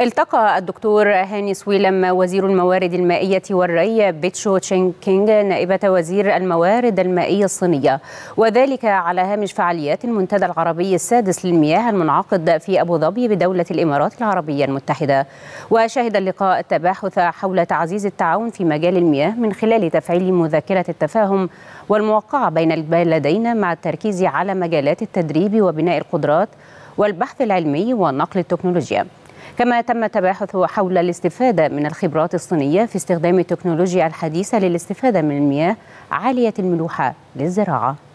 التقى الدكتور هاني سويلم وزير الموارد المائية والري بيتشو تشين كينغ نائبة وزير الموارد المائية الصينية وذلك على هامش فعاليات المنتدى العربي السادس للمياه المنعقد في أبو ظبي بدولة الإمارات العربية المتحدة وشهد اللقاء التباحث حول تعزيز التعاون في مجال المياه من خلال تفعيل مذكرة التفاهم والموقعة بين البلدين مع التركيز على مجالات التدريب وبناء القدرات والبحث العلمي ونقل التكنولوجيا كما تم التباحث حول الاستفادة من الخبرات الصينية في استخدام التكنولوجيا الحديثة للاستفادة من المياه عالية الملوحة للزراعة